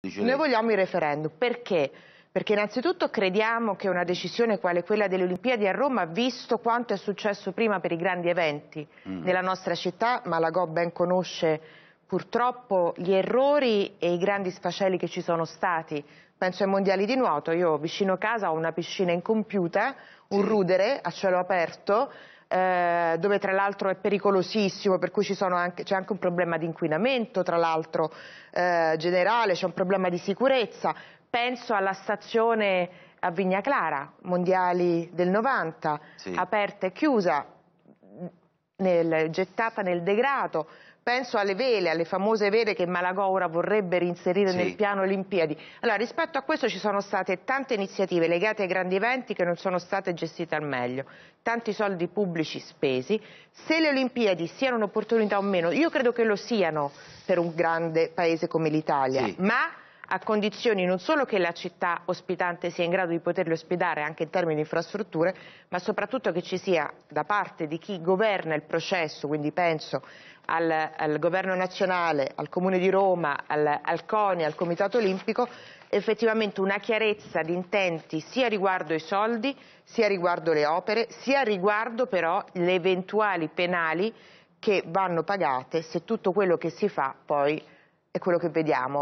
Noi vogliamo il referendum perché? Perché innanzitutto crediamo che una decisione quale quella delle Olimpiadi a Roma, visto quanto è successo prima per i grandi eventi mm. nella nostra città, Malagò ben conosce purtroppo gli errori e i grandi sfaceli che ci sono stati. Penso ai mondiali di nuoto, io vicino casa ho una piscina incompiuta, un sì. rudere a cielo aperto, eh, dove tra l'altro è pericolosissimo, per cui c'è anche, anche un problema di inquinamento, tra l'altro eh, generale, c'è un problema di sicurezza. Penso alla stazione a Vigna Clara, mondiali del 90, sì. aperta e chiusa, nel, gettata nel degrado, penso alle vele, alle famose vele che Malagora vorrebbe reinserire sì. nel piano Olimpiadi. Allora, rispetto a questo ci sono state tante iniziative legate ai grandi eventi che non sono state gestite al meglio, tanti soldi pubblici spesi. Se le Olimpiadi siano un'opportunità o meno, io credo che lo siano per un grande paese come l'Italia, sì. ma a condizioni non solo che la città ospitante sia in grado di poterli ospitare anche in termini di infrastrutture, ma soprattutto che ci sia da parte di chi governa il processo, quindi penso al, al governo nazionale, al Comune di Roma, al, al CONI, al Comitato Olimpico, effettivamente una chiarezza di intenti sia riguardo i soldi, sia riguardo le opere, sia riguardo però le eventuali penali che vanno pagate se tutto quello che si fa poi è quello che vediamo.